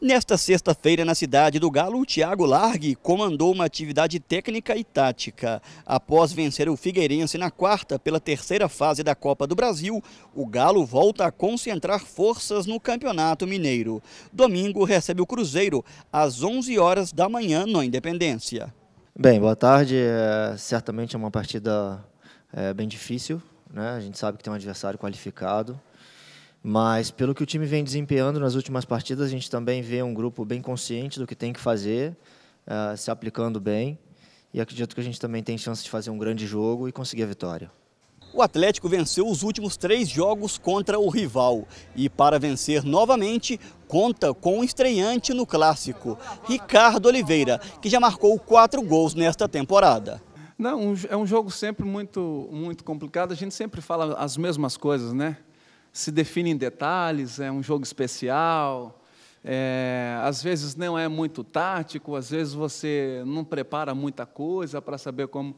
Nesta sexta-feira, na cidade do Galo, o Thiago Largue comandou uma atividade técnica e tática. Após vencer o Figueirense na quarta pela terceira fase da Copa do Brasil, o Galo volta a concentrar forças no Campeonato Mineiro. Domingo recebe o Cruzeiro às 11 horas da manhã no Independência. Bem, boa tarde. É, certamente é uma partida é, bem difícil. Né? A gente sabe que tem um adversário qualificado. Mas pelo que o time vem desempenhando nas últimas partidas, a gente também vê um grupo bem consciente do que tem que fazer, uh, se aplicando bem. E acredito que a gente também tem chance de fazer um grande jogo e conseguir a vitória. O Atlético venceu os últimos três jogos contra o rival e, para vencer novamente, conta com um estreante no clássico, Ricardo Oliveira, que já marcou quatro gols nesta temporada. Não, é um jogo sempre muito, muito complicado. A gente sempre fala as mesmas coisas, né? se define em detalhes, é um jogo especial, é, às vezes não é muito tático, às vezes você não prepara muita coisa para saber como.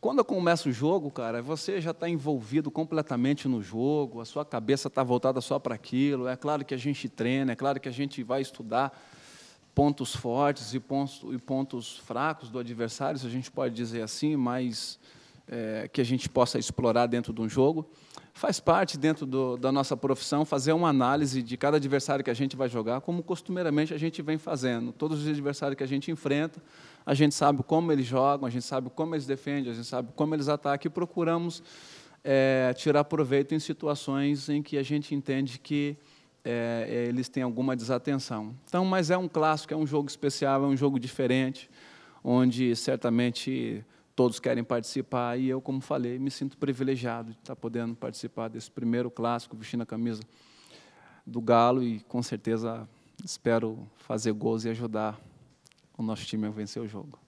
Quando começa o jogo, cara, você já está envolvido completamente no jogo, a sua cabeça está voltada só para aquilo. É claro que a gente treina, é claro que a gente vai estudar pontos fortes e pontos, e pontos fracos do adversário, se a gente pode dizer assim, mas é, que a gente possa explorar dentro de um jogo. Faz parte dentro do, da nossa profissão fazer uma análise de cada adversário que a gente vai jogar, como costumeiramente a gente vem fazendo. Todos os adversários que a gente enfrenta, a gente sabe como eles jogam, a gente sabe como eles defendem, a gente sabe como eles atacam e procuramos é, tirar proveito em situações em que a gente entende que é, eles têm alguma desatenção. Então, mas é um clássico, é um jogo especial, é um jogo diferente, onde certamente todos querem participar e eu, como falei, me sinto privilegiado de estar podendo participar desse primeiro clássico, vestindo a camisa do Galo e com certeza espero fazer gols e ajudar o nosso time a vencer o jogo.